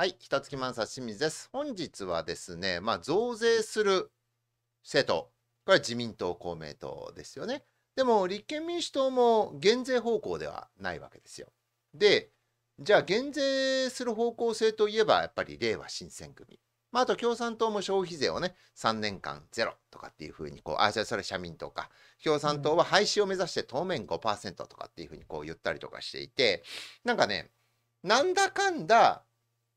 はい、北月満さん清水です。本日はですね、まあ、増税する政党、これは自民党、公明党ですよね。でも、立憲民主党も減税方向ではないわけですよ。で、じゃあ減税する方向性といえば、やっぱり令和新選組。まあ、あと共産党も消費税をね、3年間ゼロとかっていうふうに、こう、あ、じゃあそれ社民党か。共産党は廃止を目指して当面5%とかっていうふうにこう言ったりとかしていて、なんかね、なんだかんだ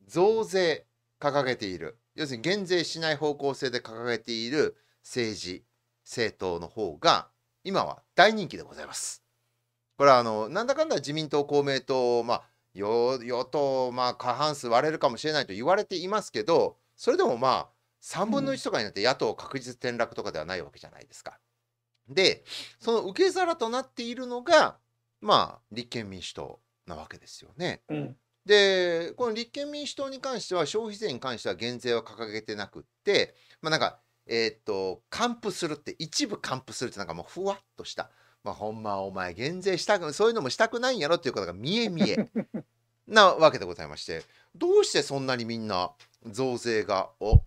増税掲げている要するに減税しない方向性で掲げている政治政党の方が今は大人気でございます。これはあのなんだかんだ自民党公明党、まあ、与与党、まあ、過半数割れるかもしれないと言われていますけどそれでもまあ3分の1とかになって野党確実転落とかではないわけじゃないですか。でその受け皿となっているのがまあ立憲民主党なわけですよね。うん、でこの立憲民主党に関しては消費税に関しては減税は掲げてなくって、まあ、なんかえー、っと還付するって一部還付するってなんかもうふわっとした、まあ、ほんまお前減税したくそういうのもしたくないんやろっていうことが見え見え なわけでございましてどうしてそんなにみんな増税がお好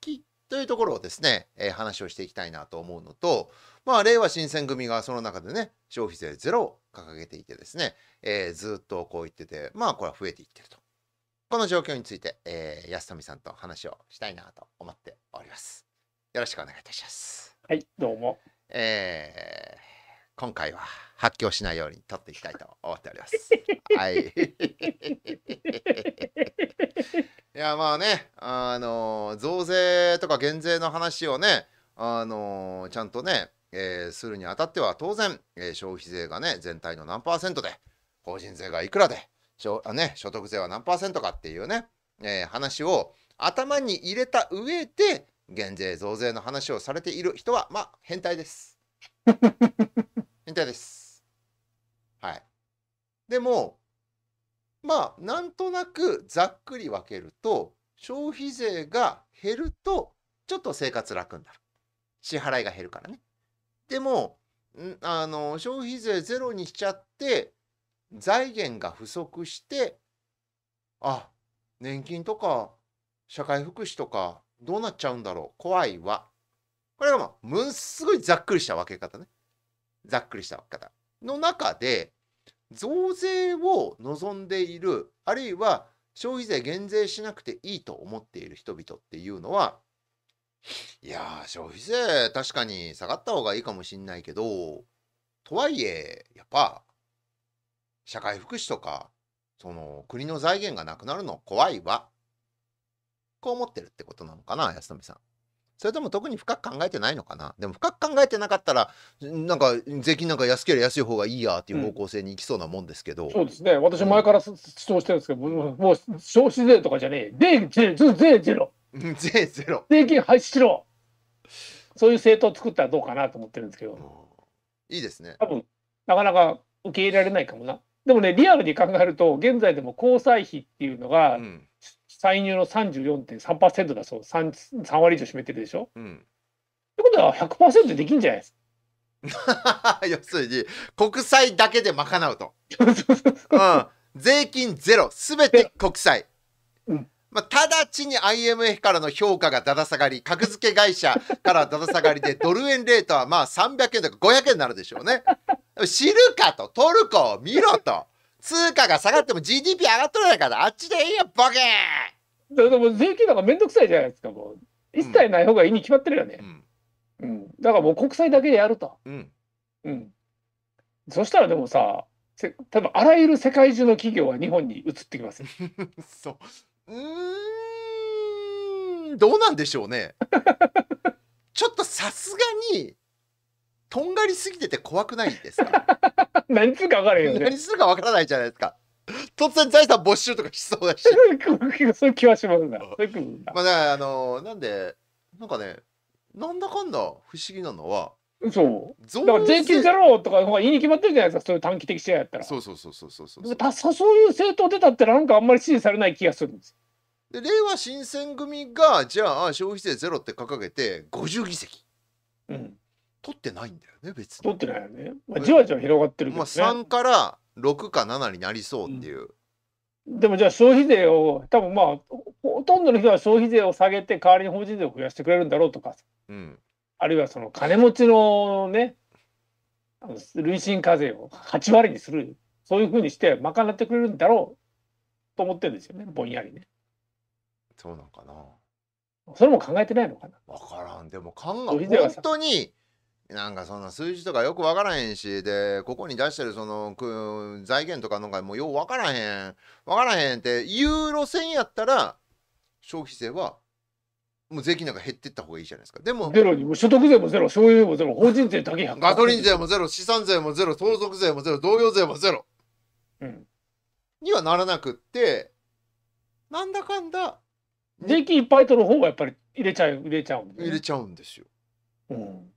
きというところをですね、えー、話をしていきたいなと思うのとまあ、れいわ新選組がその中でね、消費税ゼロを掲げていてですね、えー、ずっとこう言ってて、まあ、これは増えていってると。この状況について、えー、安富さんと話をしたいなと思っております。よろしくお願いいたします。はい、どうも。えー、今回は発狂しないように取っていきたいと思っております。はい。いやまあね、あの増税とか減税の話をね、あのちゃんとね、えー、するにあたっては当然、えー、消費税がね全体の何パーセントで法人税がいくらであ、ね、所得税は何パーセントかっていうね、えー、話を頭に入れた上で減税増税の話をされている人はまあ変態です。変態です。はい。でもまあなんとなくざっくり分けると消費税が減るとちょっと生活楽になる。支払いが減るからね。でもあの消費税ゼロにしちゃって財源が不足してあ年金とか社会福祉とかどうなっちゃうんだろう怖いわ。これがまあものすごいざっくりした分け方ね。ざっくりした分け方。の中で増税を望んでいるあるいは消費税減税しなくていいと思っている人々っていうのはいや消費税、確かに下がった方がいいかもしんないけど、とはいえ、やっぱ、社会福祉とか、その、国の財源がなくなるの怖いわ。こう思ってるってことなのかな、安富さん。それとも特に深く考えてないのかなでも深く考えてなかったら、なんか税金なんか安ければ安い方がいいやっていう方向性にいきそうなもんですけど。そうですね。私前から、う主張してるんですけど、もう消費税とかじゃねえ。税、税、税ゼロ。税ゼロ税金廃止しろそういう政党を作ったらどうかなと思ってるんですけど、いいですね多分なかなか受け入れられないかもなでもねリアルに考えると現在でも交際費っていうのが、うん歳入の34.3%だそう3、3割以上占めてるでしょ。うん、ってことは100%できんじゃないですか。要するに国債だけで賄うと、うん、税金ゼロすべて国債、うん、まあ、直ちに IMF からの評価がだだ下がり、格付け会社からだだ下がりで、ドル円レートはまあ300円とか500円になるでしょうね。知るかと、トルコを見ろと。通貨が下がっても GDP 上がっとないから、あっちでいいよ、ボケでも税金なんかめんどくさいじゃないですか、もう。一切ない方がいいに決まってるよね。うん。うん、だからもう国債だけでやると。うん。うん。そしたらでもさ、多分あらゆる世界中の企業は日本に移ってきます そううん、どうなんでしょうね。ちょっとさすがに、とんがりすぎてて怖くないですか 何するか分からへんよね。何するか分からないじゃないですか。突然財産没収とかしそうだし。そ ういう気はしますな。まああのー、なんで、なんかね、なんだかんだ不思議なのは、そう。だから税金ゼロとかの方がいいに決まってるじゃないですか、そういう短期的支援やったら。そうそうそうそうそうそうそう。たそういう政党出たってなんかあんまり支持されない気がするんですで令和新選組がじゃあ消費税ゼロって掲げて50議席、うん、取ってないんだよね別に取ってないよね、まあ、じわじわ広がってるけど、ね、まあ、3から6か7になりそうっていう、うん、でもじゃあ消費税を多分まあほとんどの人は消費税を下げて代わりに法人税を増やしてくれるんだろうとか、うん、あるいはその金持ちのね累進課税を8割にするそういうふうにして賄ってくれるんだろうと思ってるんですよねぼんやりね。そうなんかなそれも考えてないのかな分からんでも考え本当になんかそんな数字とかよく分からへんしでここに出してるその財源とかなんかもうよう分からへん分からへんってユう路線やったら消費税はもう税金なんか減ってった方がいいじゃないですか。でも、ゼロに所得税もゼロ、醤税もゼロ、法人税だけやガソリン税もゼロ、資産税もゼロ、相続税もゼロ、同様税もゼロ。うん。にはならなくって、なんだかんだ、税金いっぱい取る方がやっぱり入れちゃう入れちゃうんで、ね、入れちゃうんですよ。うん、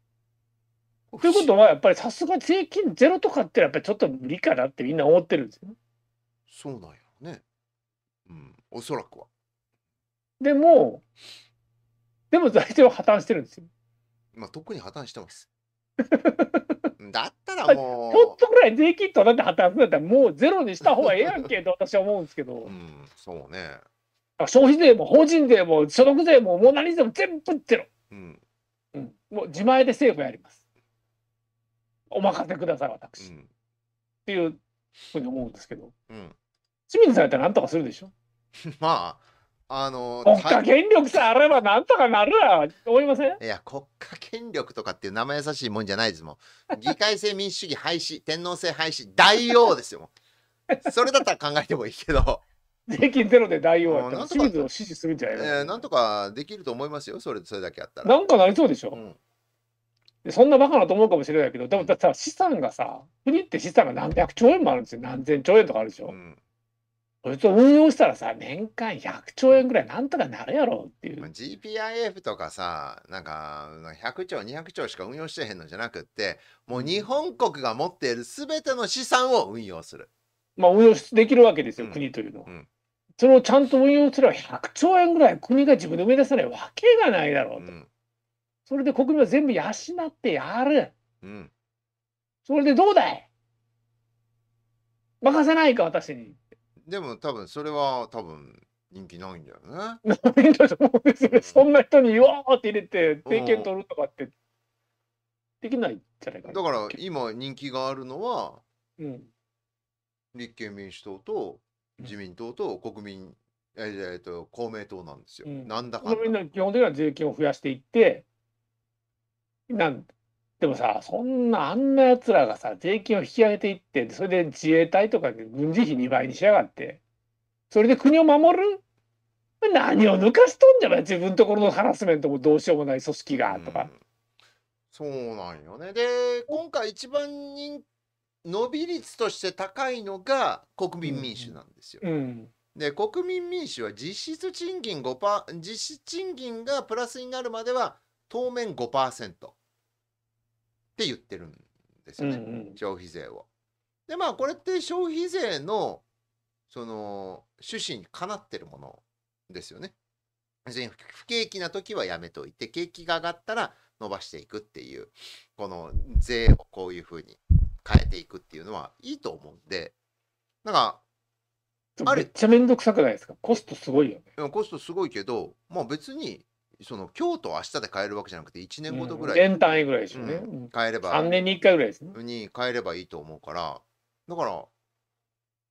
ということはやっぱりさすが税金ゼロとかってやっぱりちょっと無理かなってみんな思ってるんですよ、そうなんやね。うん、おそらくは。でもでも財政は破綻してるんですよ。まあ特に破綻してます。だったらもう。ちょっとぐらい税金取らって破綻するんだったらもうゼロにした方がええやんけと私は思うんですけど。うん、そうね。消費税も法人税も所得税ももう何税も全部ゼロ、うんうん、もう自前で政府やりますお任せください私、うん、っていうふうに思うんですけど、うん、清水さんやったら何とかするでしょ まああの国家権力さえあればなんとかなるわ思いませんいや国家権力とかっていう生優しいもんじゃないですもん議会制民主主義廃止天皇制廃止大王ですよそれだったら考えてもいいけど 税金ゼロで代用は清水を支持するんじゃないの、えー、なんとかできると思いますよ、それそれだけやったら。なんかなりそうでしょ。うんそんなバカなと思うかもしれないけど、でもだ資産がさ、国って資産が何百兆円もあるんですよ。何千兆円とかあるでしょ。うん、そいつを運用したらさ、年間100兆円ぐらいなんとかなるやろっていう。GPIF とかさ、なんか100兆、200兆しか運用してへんのじゃなくって、もう日本国が持っているすべての資産を運用する。まあ、運用できるわけですよ、国というのは。そのちゃんと運用すれば100兆円ぐらい国が自分で生み出さないわけがないだろうと。それで国民は全部養ってやる。それでどうだい任せないか、私に。でも多分それは多分人気ないんだよね。ないんだ と思うんですよ、そんな人に「うわ!」って入れて定権取るとかってできないじゃないかだから今人気があるのは、うん、立憲民主党と自民党と国民、ええと公明党なんですよ。うん、なんだかんだ国民の基本的には税金を増やしていってなんでもさそんなあんなやつらがさ税金を引き上げていってそれで自衛隊とか軍事費2倍にしやがってそれで国を守る何を抜かしとんじゃば自分ところのハラスメントもどうしようもない組織がとか。そうなんよね。で、今回一番人伸び率として高いのが国民民主なんですよ。うん、で国民民主は実質賃金5%実質賃金がプラスになるまでは当面5%って言ってるんですよね、うんうん、消費税を。でまあこれって消費税のその趣旨にかなってるものですよね。別に不景気な時はやめといて景気が上がったら伸ばしていくっていうこの税をこういうふうに変えていくっていうのはいいと思うんで、なんか、あれめっちゃめんどくさくないですかコストすごいよね。コストすごいけど、まあ別に、その今日と明日で変えるわけじゃなくて、1年ごとぐらい。年単位ぐらいですよね、うん、えれば。3年に1回ぐらいですね。に変えればいいと思うから、だから、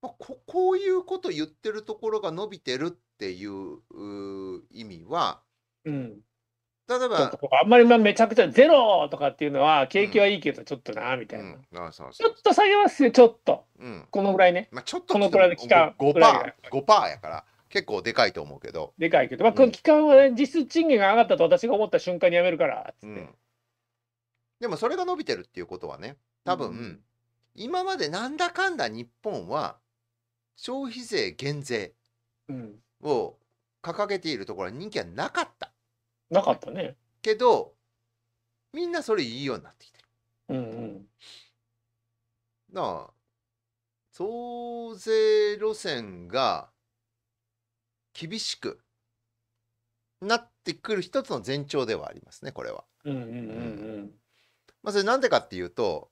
まあ、ここういうこと言ってるところが伸びてるっていう意味は、うん、例えばあんまりめちゃくちゃゼロとかっていうのは景気はいいけどちょっとなみたいな、うんうん、そうそうちょっと下げますよちょっと、うん、このぐらいね、まあ、ちょっとこのぐらいの期間5%パーやから結構でかいと思うけどでかいけど、まあ、この期間はね実質賃金が上がったと私が思った瞬間にやめるからっつって、でもそれが伸びてるっていうことはね多分、今までなんだかんだ日本は消費税減税を掲げているところは人気はなかった。なかったね。けどみんなそれいいようになってきてる。うんうん、なあ増税路線が厳しくなってくる一つの前兆ではありますねこれは。まあそれなんでかっていうと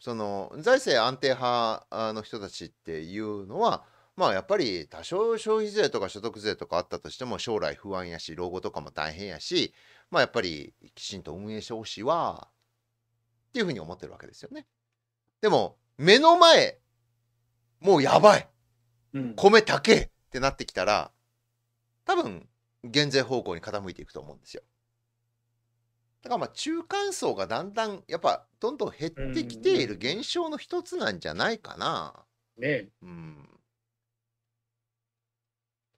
その財政安定派の人たちっていうのはまあやっぱり多少消費税とか所得税とかあったとしても将来不安やし老後とかも大変やしまあやっぱりきちんと運営してほしいわっていうふうに思ってるわけですよね。でも目の前もうやばい、うん、米高えってなってきたら多分減税方向に傾いていくと思うんですよ。だからまあ中間層がだんだんやっぱどんどん減ってきている現象の一つなんじゃないかな。ねうん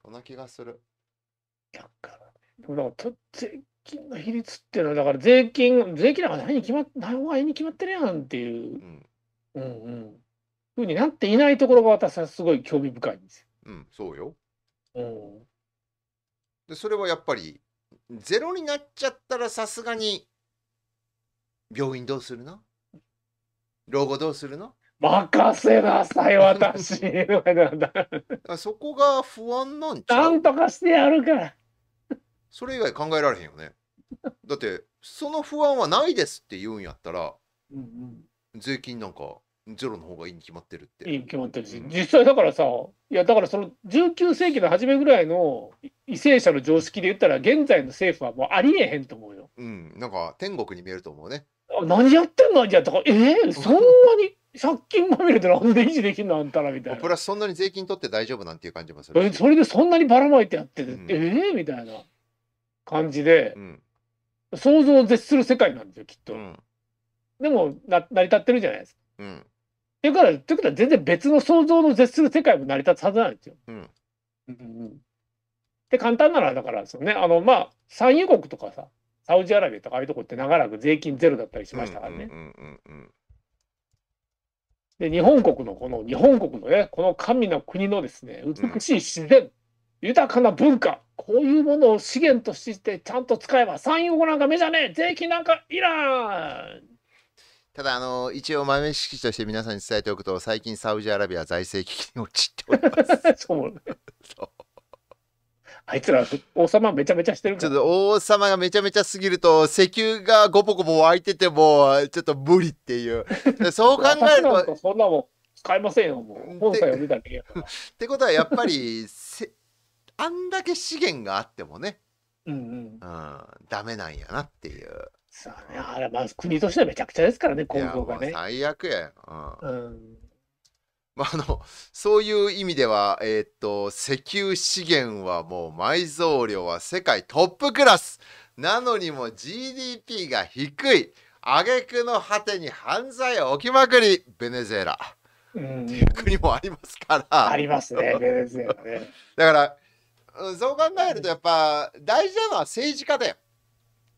そんな気がする。でもだから、税金の比率っていうのは、だから税金、税金なんかないに決まっ、ない方がいいに決まってるやんっていう、うん、うんうんふうになっていないところが私はすごい興味深いんですよ。うん、そうよ。うん。で、それはやっぱり、ゼロになっちゃったらさすがに、病院どうするの老後どうするの任せなさい、私。そこが不安なんちゃうなんとかしてやるから。それ以外考えられへんよね。だって、その不安はないですって言うんやったら、うんうん、税金なんかゼロの方がいいに決まってるって。いいに決まってるし、実際だからさ、いやだからその19世紀の初めぐらいの為政者の常識で言ったら、現在の政府はもうありえへんと思うよ。うん、なんか天国に見えると思うね。何やってんのじゃあ、かえー、そんなに借金まみれでなんで維持できるのあんたらみたいな。プラスそんなに税金取って大丈夫なんていう感じもする。それでそんなにばらまいてやってて、うん、ええー、みたいな感じで、うん、想像を絶する世界なんですよきっと。うん、でもな成り立ってるじゃないですか。うん、っていうからということは全然別の想像の絶する世界も成り立つはずなんですよ。うんうん、で簡単ならだからですよねあのまあ産油国とかさサウジアラビアとかああいうとこって長らく税金ゼロだったりしましたからね。うんうんうんで、日本国のこの日本国のね、この神の国のですね、美しい自然、うん、豊かな文化、こういうものを資源としてちゃんと使えば、産油業なんか目じゃねえ、税金なんかいらん。ただ、あの、一応豆知識として皆さんに伝えておくと、最近サウジアラビア財政危機に陥っております。そう あいつら王様めちゃめちゃしてるちょっと王様がめちゃめちゃすぎると石油がゴボゴボ湧いててもちょっと無理っていうそう考えるとそんなもん使えませんよもう本体を見ただけってことはやっぱりあんだけ資源があってもねうんうん、うん、ダメなんやなっていう。そうね、あれまあ国としてはめちゃくちゃですからね、今後がね。最悪や、うん、うん。まあ、あのそういう意味では、えー、っと石油資源はもう埋蔵量は世界トップクラスなのにも GDP が低い挙句の果てに犯罪を起きまくりベネズエラ。うん、っていう国もありますから。ありますね、ベネズエラね。だから、そう考えるとやっぱ大事なのは政治家だよ。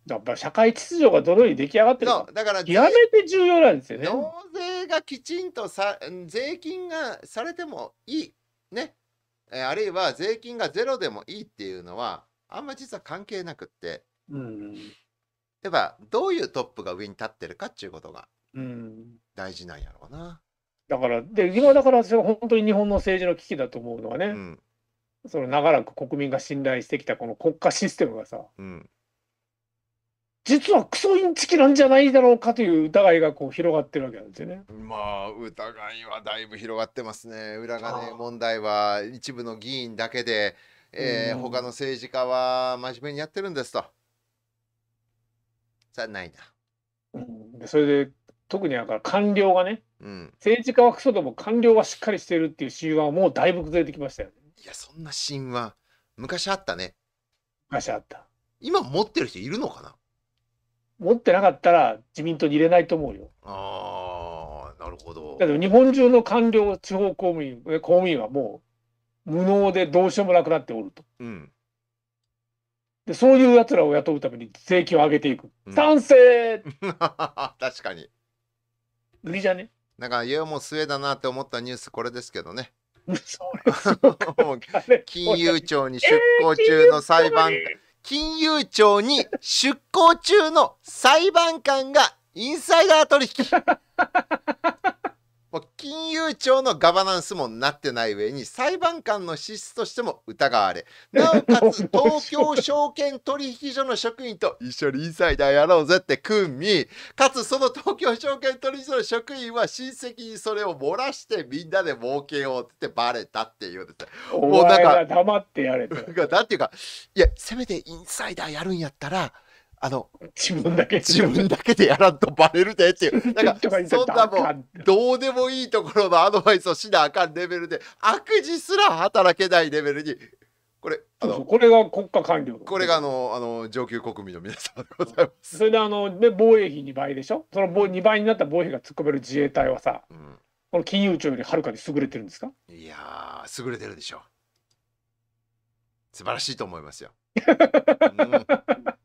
だから社会秩序がどのように出来上がってるかだから極めて重要なんですよね。納税がきちんとさ税金がされてもいい、ね、あるいは税金がゼロでもいいっていうのはあんま実は関係なくって、うん、例えばどういうトップが上に立ってるかっていうことが大事なんやろうな。だからで今だから私は本当に日本の政治の危機だと思うのはね、うん、その長らく国民が信頼してきたこの国家システムがさ、うん実はクソインチキなんじゃないだろうかという疑いがこう広がってるわけなんですよね。まあ疑いはだいぶ広がってますね。裏金問題は一部の議員だけで、えー、他の政治家は真面目にやってるんですと。さあないな。うん、それで特にだから官僚がね、うん、政治家はクソでも官僚はしっかりしてるっていう神話はもうだいぶ崩れてきましたよね。いやそんな神話昔あったね。昔あった。今持ってる人いるのかな持ってなかったら自民党に入れないと思うよ。ああ、なるほど。だけど日本中の官僚、地方公務員、公務員はもう無能でどうしようもなくなっておると。うん、でそういうやつらを雇うために税金を上げていく。うん、賛成 確かに。無理じゃねなんかうも末だなって思ったニュースこれですけどね。金融庁に出向中の裁判えー金融庁に出向中の裁判官がインサイダー取引金融庁のガバナンスもなってない上に裁判官の資質としても疑われ なおかつ東京証券取引所の職員と一緒にインサイダーやろうぜって組みかつその東京証券取引所の職員は親戚にそれを漏らしてみんなで儲けようってバレたっていうですお前ら黙ってやれだっ ていうかいやせめてインサイダーやるんやったらあの、自分だけ。自分だけでやらんとバレるでっていう。なんか、そんなもん、どうでもいいところのアドバイスをしなあかんレベルで、悪事すら働けないレベルに、これ、あのこれが国家官僚。これがあの、あの、上級国民の皆様でございます。それであの、で、防衛費2倍でしょその2倍になった防衛費が突っ込める自衛隊はさ、うん、この金融庁よりはるかに優れてるんですかいや優れてるでしょ素晴らしいと思いますよ。うん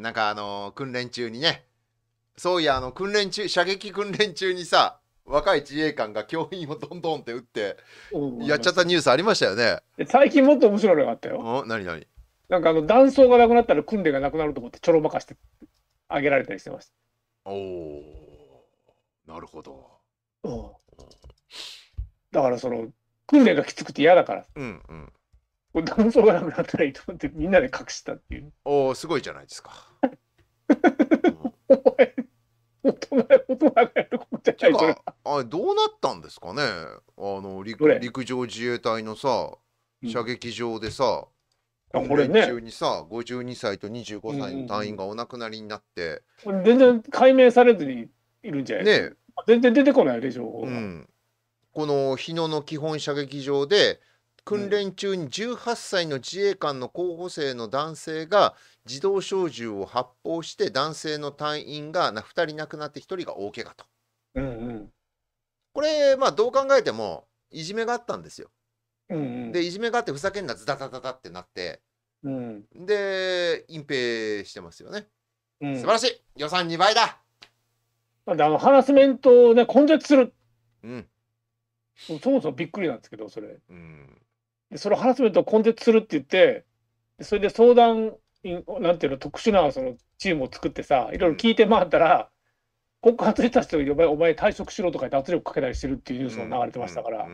なんかあのー、訓練中にね、そういや、あの、訓練中、射撃訓練中にさ、若い自衛官が教員をどんどんって撃って、やっちゃったニュースありましたよね。最近もっと面白いのがあったよ。何何ななんかあの、断層がなくなったら訓練がなくなると思って、ちょろまかしてあげられたりしてます。おお、なるほど。うん。だからその、訓練がきつくて嫌だから。うんうん。断層がなくなったらいいと思って、みんなで隠したっていう。おお、すごいじゃないですか。お前、大人、大人がやることじゃないかあれどうなったんですかねあの陸陸上自衛隊のさ射撃場でさ、あこれ訓練ね中にさ52歳と25歳の隊員がお亡くなりになって、これ全然解明されずにいるんじゃない、ね、全然出てこないでしょ、ううん、この日野の基本射撃場で訓練中に18歳の自衛官の候補生の男性が自動小銃を発砲して男性の隊員が2人亡くなって1人が大怪我と。うんうん、これまあどう考えてもいじめがあったんですよ。うんうん、でいじめがあってふざけんなズダダダダってなって、うん、で隠蔽してますよね。うん、素晴らしい予算2倍だあのハラスメントをね根絶する、うん、そもそもびっくりなんですけどそれ。うんで、それをハラスメントを根絶するって言って、それで相談、なんていうの、特殊なそのチームを作ってさ、いろいろ聞いて回ったら、うん、告発した人にお前、お前退職しろとか脱って圧力かけたりしてるっていうニュースも流れてましたから、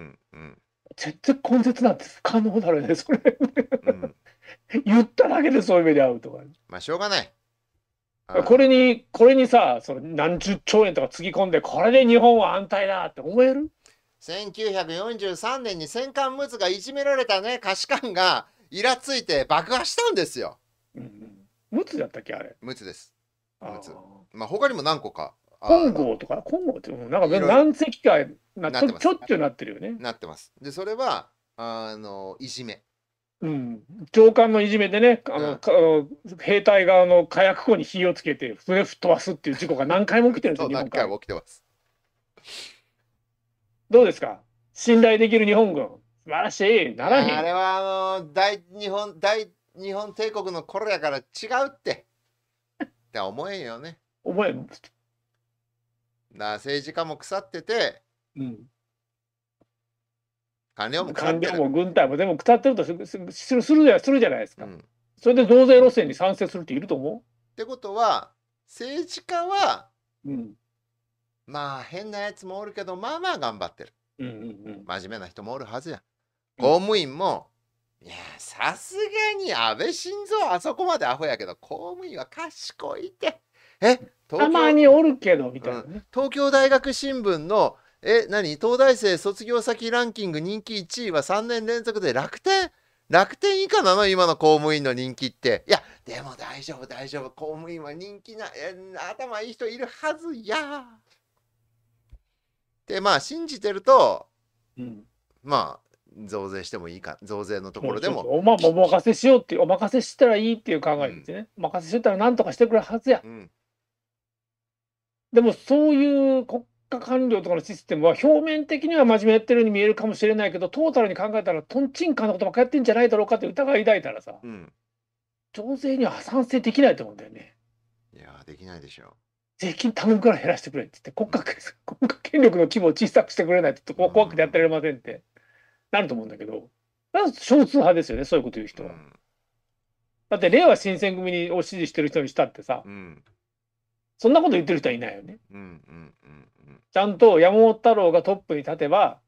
全然根絶なんて不可能だろうね、それうん。言っただけでそういう目で会うとか。まあ、しょうがない。これに、これにさ、その何十兆円とかつぎ込んで、これで日本は安泰だって思える1943年に戦艦陸奥がいじめられたね菓子艦がイラついて爆破したんですよ。ムツだったっけあれ。陸奥です。陸奥。まあ他にも何個かあ剛とか金剛ってうんなんかい何隻かななってちょますちょっちゅうなってるよね。なってます。でそれはあのいじめ。うん、長官のいじめでねあうんの、か兵隊側の火薬庫に火をつけて笛吹っ飛ばすっていう事故が何回も起きてるんですよ何回も起きてます。どうですか信頼できる日本軍。素晴らしい。ならへん。あれは、あの、大日本、大日本帝国の頃やから違うって。って思えんよね。思えん。な政治家も腐ってて、うん。金僚も官僚も軍隊もでも腐ってるとするするじゃするじゃないですか、うん、それで増税路線に賛成するっていると思うってことは政治家は、うん、まあ変なやつもおるけどまあまあ頑張ってる、うんうんうん、真面目な人もおるはずや公務員も、うん、いやさすがに安倍晋三あそこまでアホやけど公務員は賢いってえたまにおるけどみたいな、ねうん、東京大学新聞のえ何東大生卒業先ランキング人気1位は3年連続で楽天楽天以下なの今の公務員の人気っていやでも大丈夫大丈夫公務員は人気な頭いい人いるはずや。でまあ信じてると、うん、まあ増税してもいいか増税のところでもお,、まお任せしようってお任せしたらいいっていう考えですね、うん、任せしてたら何とかしてくれるはずや、うん、でもそういう国家官僚とかのシステムは表面的には真面目やってるように見えるかもしれないけどトータルに考えたらとんちんかんなことばっかやってんじゃないだろうかって疑い抱いたらさ、うん、増税には賛成できないと思うんだよねいやできないでしょう税金頼むから減らしてくれって言って、国家、国家権力の規模を小さくしてくれないと怖くてやってられませんってなると思うんだけど、少数派ですよね、そういうこと言う人は。だって、令和新選組を支持してる人にしたってさ、そんなこと言ってる人はいないよね。ちゃんと山本太郎がトップに立てば、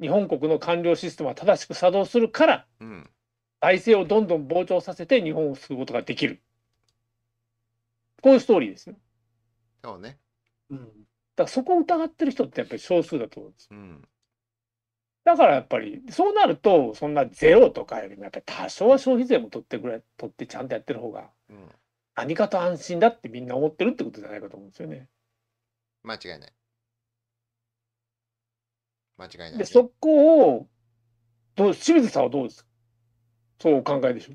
日本国の官僚システムは正しく作動するから、体制財政をどんどん膨張させて日本を救うことができる。こういうストーリーですね。そうね。うん。だからそこを疑ってる人ってやっぱり少数だと思うんです。うん。だからやっぱりそうなるとそんなゼロとかよりもやっぱり多少は消費税も取ってくれ取ってちゃんとやってる方が何かと安心だってみんな思ってるってことじゃないかと思うんですよね。間違いない。間違いない、でそこをどう清水さんはどうですかそうお考えでしょ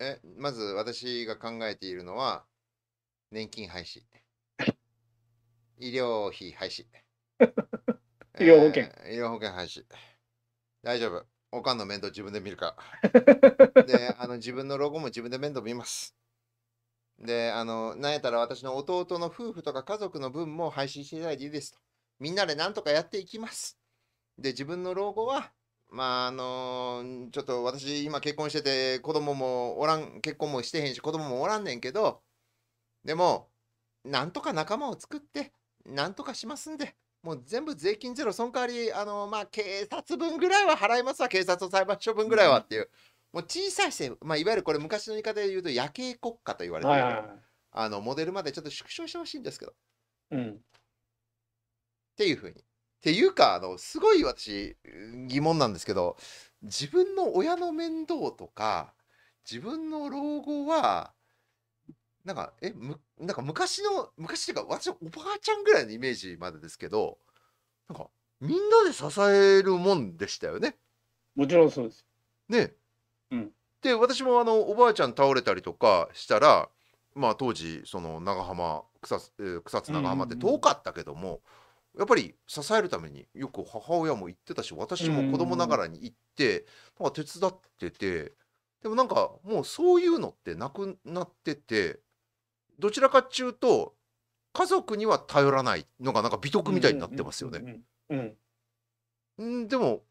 えまず私が考えているのは年金廃止。医療費廃止。医療保険、えー医療保険廃止。大丈夫。おかんの面倒自分で見るから。で、あの自分の老後も自分で面倒見ます。で、あの、なんやったら私の弟の夫婦とか家族の分も配信していただいていいですと。みんなでなんとかやっていきます。で、自分の老後は、まあ、あのちょっと私今結婚してて子供もおらん、結婚もしてへんし子供もおらんねんけど、でも、なんとか仲間を作って、なんとかしますんで。もう全部税金ゼロ、その代わり、あの、まあ、警察分ぐらいは払いますわ、警察と裁判所分ぐらいはっていう、もう小さい政府、まあ、いわゆるこれ昔の言い方で言うと夜景国家と言われてる、はいはい、あの、モデルまでちょっと縮小してほしいんですけど。うん。っていうふうに。っていうか、あの、すごい私、疑問なんですけど、自分の親の面倒とか、自分の老後は、なんかえむなんか昔の昔っていうか私おばあちゃんぐらいのイメージまでですけどなんかみんなで支えるもんでしたよね。もちろんそうです。ね。うん、で私もあのおばあちゃん倒れたりとかしたらまあ当時その長浜草草津長浜って遠かったけども、やっぱり支えるためによく母親も行ってたし私も子供ながらに行って、なんか手伝っててでもなんかもうそういうのってなくなってて。どちらかっちゅうと家族には頼らないのがなんか美徳みたいになってますよね。うんでも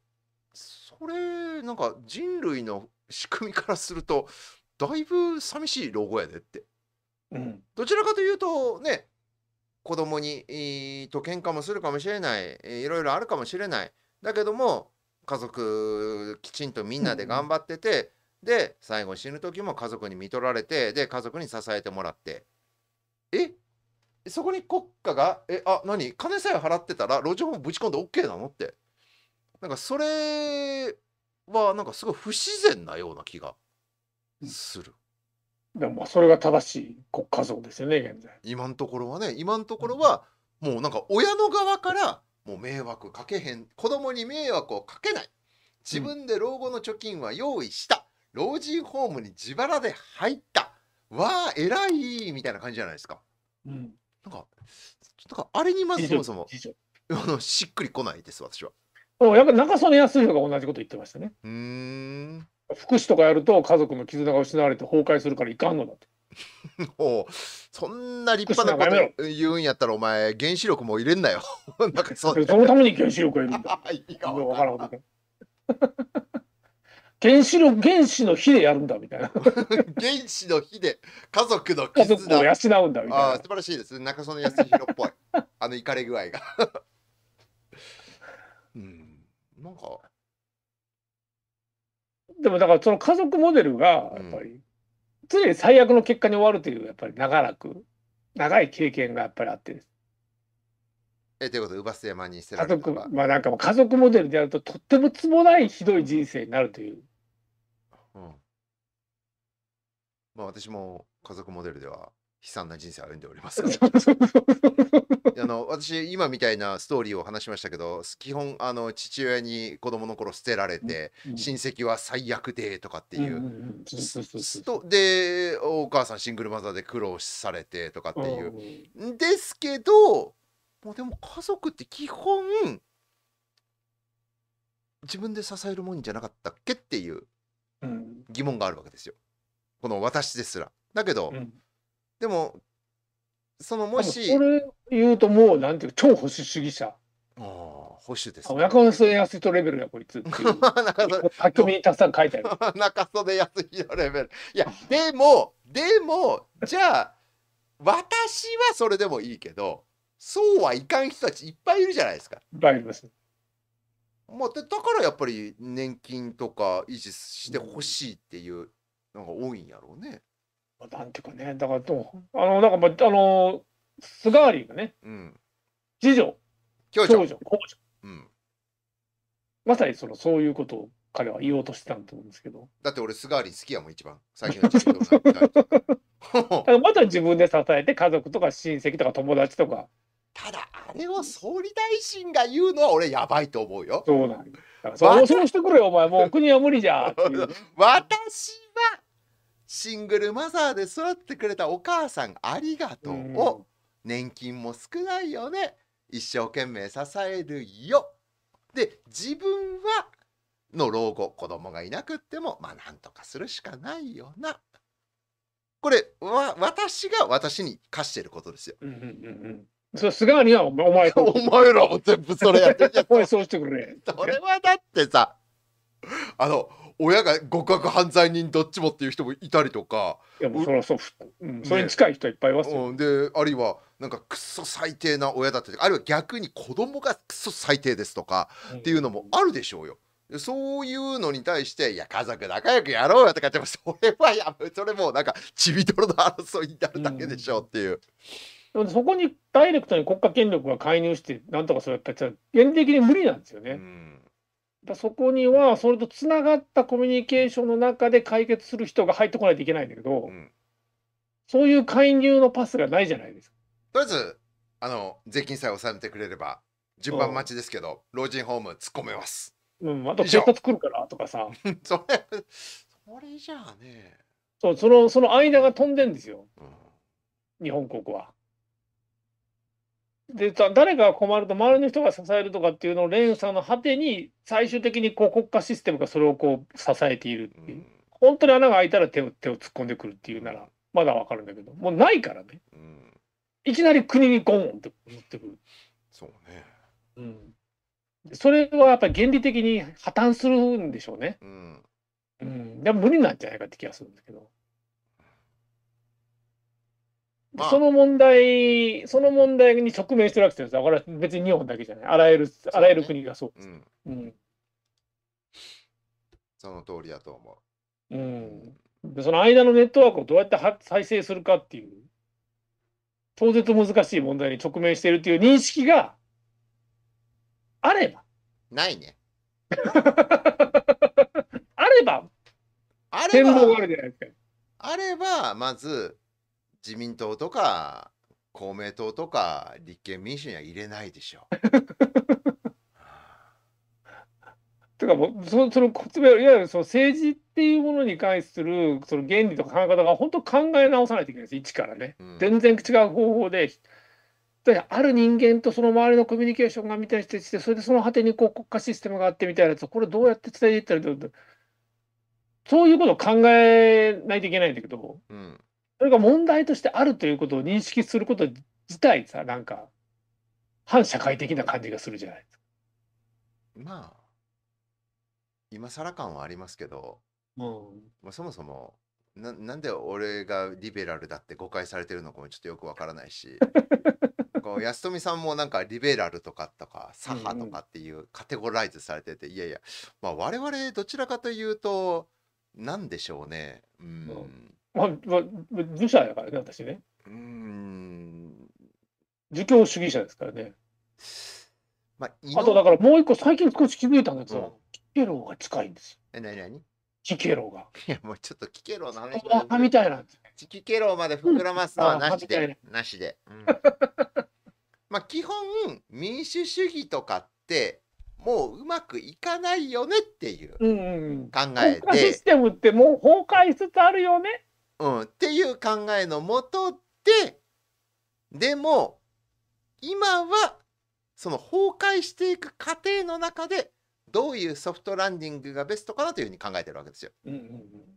それなんか人類の仕組みからするとだいぶ寂しい老後やでって。うん、どちらかというとね子供に、えー、と喧嘩もするかもしれない、えー、いろいろあるかもしれないだけども家族きちんとみんなで頑張ってて、うん、で最後死ぬ時も家族に見とられてで家族に支えてもらってえそこに国家が「えあ何金さえ払ってたら路上もぶち込んで OK なの?」ってなんかそれはなんかすごい不自然なような気がする。うん、でもそれが正しい国家像ですよね現在。今のところはね今のところはもうなんか親の側からもう迷惑かけへん子供に迷惑をかけない自分で老後の貯金は用意した、老人ホームに自腹で入ったわあ偉いみたいな感じじゃないですか。うん、なんかちょっとかあれにまずそもそもあのしっくりこないです私は。おやっぱ中曽根康弘が同じこと言ってましたね。うん福祉とかやると家族の絆が失われて崩壊するからいかんのだって。おそんな立派なこと言うんやったらお前原子力も入れんなよ なんかそそのために原子力がいるんだ。いいか分からんこと原子の原子の火でやるんだみたいな 原子の火で家族の絆家族を養うんだみたいなあ素晴らしいです中曽根康弘っぽい あのいかれ具合が うんなんかでもだからその家族モデルがやっぱり、常に最悪の結果に終わるというやっぱり長らく長い経験がやっぱりあってえということで、姥捨山に捨てられた家族まあなんかも家族モデルでやるととってもつもないひどい人生になるという。うん、まあ私も家族モデルでは悲惨な人生歩んでおりますが あの私今みたいなストーリーを話しましたけど基本あの父親に子供の頃捨てられて、うん、親戚は最悪でとかっていう、うん、でお母さんシングルマザーで苦労されてとかっていう、ん、ですけどもうでも家族って基本自分で支えるもんじゃなかったっけっていう疑問があるわけですよこの私ですら。だけど、うん、でもそのもし。それ言うともうなんていう超保守主義者。ああ保守です、ね。中野曽根康人レベルやこいつっていう。書き込みにたくさん書いてある。中袖康人レベル。いやでもでもじゃあ私はそれでもいいけどそうはいかん人たちいっぱいいるじゃないですか。いっぱいいます。まあ、でだからやっぱり年金とか維持してほしいっていうのが多いんやろうね。なんていうかねだからどうあのなんかまああの菅ーがね、うん、次女長女長うん、まさにそのそういうことを彼は言おうとしてたんと思うんですけどだって俺菅ー好きやもん一番最近の自分 かまた自分で支えて家族とか親戚とか友達とかただあれを総理大臣が言うのは俺やばいと思うよ。そうなんだ。そうそうしてくれよお前もう国は無理じゃ 私はシングルマザーで育ってくれたお母さんありがとうを、年金も少ないよね一生懸命支えるよで自分はの老後子供がいなくってもまあなんとかするしかないよなこれわ私が私に課してることですよ。うんうんうんそ菅谷はお前 お前らも全部それやってじゃん。おそうしてくれ。それはだってさ、あの、親が極悪犯罪人どっちもっていう人もいたりとか。いや、もうそりそう、うん、それに近い人いっぱいいますよ。ね、で、あるいは、なんかクソ最低な親だったりあるいは逆に子供がクソ最低ですとか、っていうのもあるでしょうよ。そういうのに対して、いや、家族仲良くやろうよとかって、それはやめ、それもうなんか、ちびとろの争いになるだけでしょうっていう。うんそこにダイレクトに国家権力が介入して、なんとかそれやったら、現的に無理なんですよね。だそこには、それとつながったコミュニケーションの中で解決する人が入ってこないといけないんだけど、うん、そういう介入のパスがないじゃないですか。とりあえず、あの税金さえ納めてくれれば、順番待ちですけど、老人ホーム突っ込めます。うん、あと警察来るからとかさ。それ、それじゃあね。そう、その、その間が飛んでんですよ。うん、日本国は。で誰かが困ると周りの人が支えるとかっていうのを連鎖の果てに最終的にこう国家システムがそれをこう支えているっていう、ん、本当に穴が開いたら手を手を突っ込んでくるっていうならまだわかるんだけどもうないからね、うん、いきなり国にゴーンって持ってくるそうね、うん、それはやっぱり原理的に破綻するんでしょうね、うん、うん、でも無理なんじゃないかって気がするんだけど。まあ、その問題、その問題に直面してるわけですよ。別に日本だけじゃない。あらゆる、ね、あらゆる国がそうです。うんうん、その通りだと思う。うん。その間のネットワークをどうやって再生するかっていう、当然と難しい問題に直面しているという認識があれば。ないね。あれば、あれば、あればまず、自民党とか公明党とか立憲民主には入れないでしょう。と かもうそのそのいわゆるその政治っていうものに関するその原理とか考え方が本当考え直さないといけないです一からね、うん、全然違う方法である人間とその周りのコミュニケーションがみたいにしてそれでその果てにこう国家システムがあってみたいなやつこれどうやって伝えていったらと。そういうことを考えないといけないんだけど、うん、それが問題としてあるということを認識すること自体さ、なんか、反社会的な感じがするじゃないですか。まあ、今更感はありますけど、うんまあ、そもそもな、なんで俺がリベラルだって誤解されてるのかもちょっとよくわからないし、こう安富さんもなんかリベラルとかとか左派とかっていうカテゴライズされてて、いやいや、まあ我々どちらかというと、なんでしょうね。うんまあ、まあ、儒者やからね、私ね。うん。儒教主義者ですからね。まあ、あとだからもう一個最近少し気づいたんだけど、うん、キケロが近いんですよ。え、なになにキケロが。いや、もうちょっとキケロの話。あ、みたいなんです。キケロまで膨らますのはなしで。うん、なしで。うん、まあ、基本、民主主義とかって、もううまくいかないよねっていう考えで。うんうん、システムってもう崩壊しつつあるよねうん、っていう考えのもとででも今はその崩壊していく過程の中でどういうソフトランディングがベストかなというふうに考えてるわけですよ。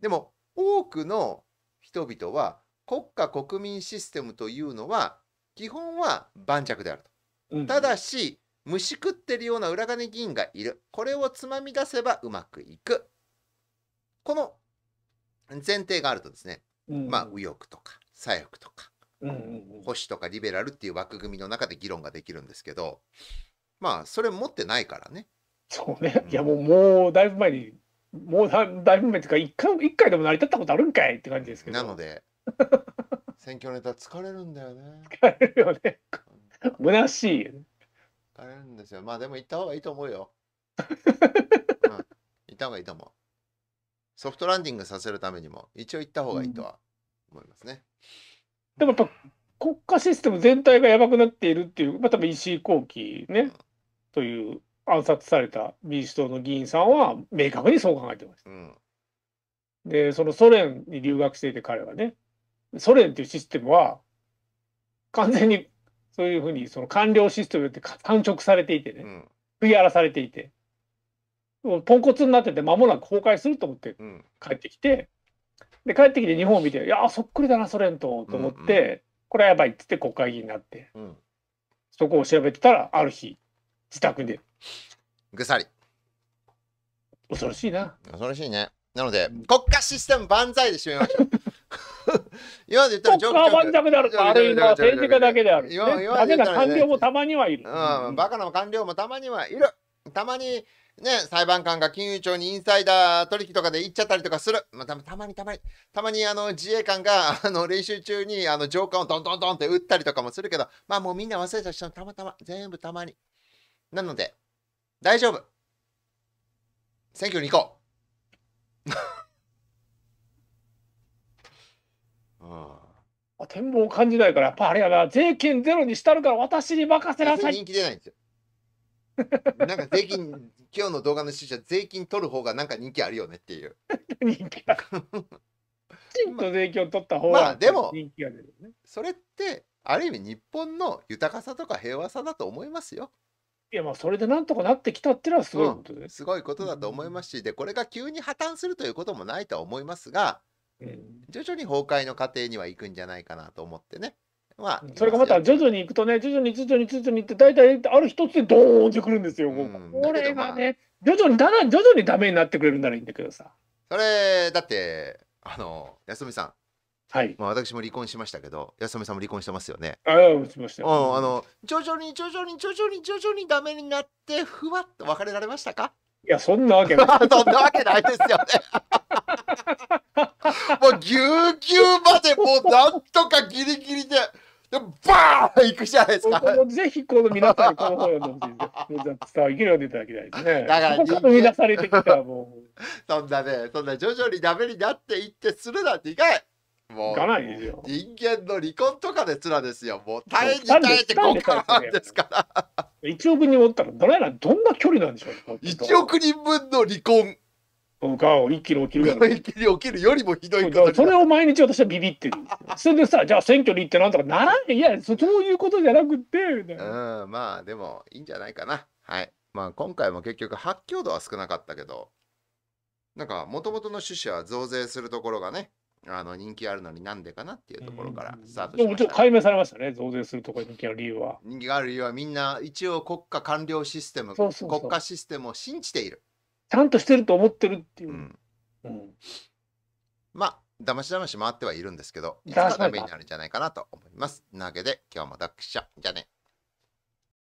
でも多くの人々は国家国民システムというのは基本は盤石であると。ただし虫食ってるような裏金議員がいる。これをつまみ出せばうまくいく。この前提があるとですねまあ右翼とか左翼とか、保守とかリベラルっていう枠組みの中で議論ができるんですけどまあそれ持ってないからね。そうね、いやもう,、もうだいぶ前にもうだいぶ前っていうか一回一回でも成り立ったことあるんかいって感じですけど。なので 選挙ネタ疲れるんだよね。疲れるよね。虚しい疲れるんですよ。まあでも行った方がいいと思うよ。うん、行った方がいいと思う。ソフトランディングさせるためにも一応行った方がいいとは思いますね。でもやっぱ国家システム全体がやばくなっているっていう、まあ、多分石井幸喜ね、うん、という暗殺された民主党の議員さんは明確にそう考えてました。うん、でそのソ連に留学していて彼はねソ連っていうシステムは完全にそういうふうにその官僚システムって単直されていてね、うん、食い荒らされていてポンコツになってて、間もなく崩壊すると思って帰ってきて、で、帰ってきて日本を見て、いやそっくりだな、ソ連と、と思って、うんうん、これはやばいっつって国会議員になって、うん、そこを調べてたら、ある日、自宅で。ぐさり。恐ろしいな。恐ろしいね。なので、国家システム万歳で締めましょう 今で言ったら上級万弱であるか、あるいは政治家だけである。ダメな官僚もたまにはいる。うん、バカな官僚もたまにはいる。たまにね、裁判官が金融庁にインサイダー取引とかで行っちゃったりとかする。まあ、たたまにたまに、たまにあの自衛官が あの練習中にあの上官をドンドンドンって撃ったりとかもするけど、まあもうみんな忘れた人たまたま、全部たまに。なので、大丈夫。選挙に行こう。あ展望を感じないから、やっぱあれやな、税金ゼロにしたるから私に任せなさい。人気出ないんですよ。なんか税金、今日の動画の視聴者、税金取る方がなんか人気あるよねっていう。人気ある。きちんと税金を取った方まあがでも人気が出るよね。それって、ある意味日本の豊かさとか平和さだと思いますよ。いやまあそれでなんとかなってきたってのはすごいことです。すごいことだと思いますし、で、これが急に破綻するということもないとは思いますが、うん徐々に崩壊の過程にはいくんじゃないかなと思ってね。まあ、それがまた徐々にいくとね、徐々に徐々に徐々にって、大体ある一つでドーンってくるんですよ、もこれがね、徐々にだだ、徐々にダメになってくれるならいいんだけどさ。それ、だって、あの、安美さん。はい。まあ、私も離婚しましたけど、安美さんも離婚してますよね。ああ、しましたよ。うん、あの、徐々に徐々に徐々に徐々にダメになって、ふわっと別れられましたかいや、そんなわけない。そんなわけないですよね。もうぎゅうぎゅうまでもうなんとかギリギリで。でバーン行くじゃないですか。ぜひこの皆さんにこの本読んでほしいですよ。伝わりきるようにいただきたいですね。だから生み出されてきたらもう。そんなね、そんな徐々にダメになっていってするなんていかい。もう人間の離婚とかですらですよ。もう耐えに耐えてここからですから。1億人おったらどれなどんな距離なんでしょう。1億人分の離婚。が一気に起きるよ一気に起きるよりもひどいそれを毎日私はビビってる。それでさ、じゃあ選挙に行ってなんとかならんいや、そういうことじゃなくて、うん、まあでもいいんじゃないかな。はい。まあ今回も結局発狂度は少なかったけど、なんかもともとの趣旨は増税するところがね、あの人気あるのになんでかなっていうところからスタートしました、ね、もちろん解明されましたね、増税するところに人気ある理由は。人気がある理由はみんな一応国家官僚システム、国家システムを信じている。ちゃんとしてると思ってるっていう。うん。うん、まあ、だましだまし回ってはいるんですけど、いつかダメになるんじゃないかなと思います。なわけで、今日もダックしちゃ、じゃあね。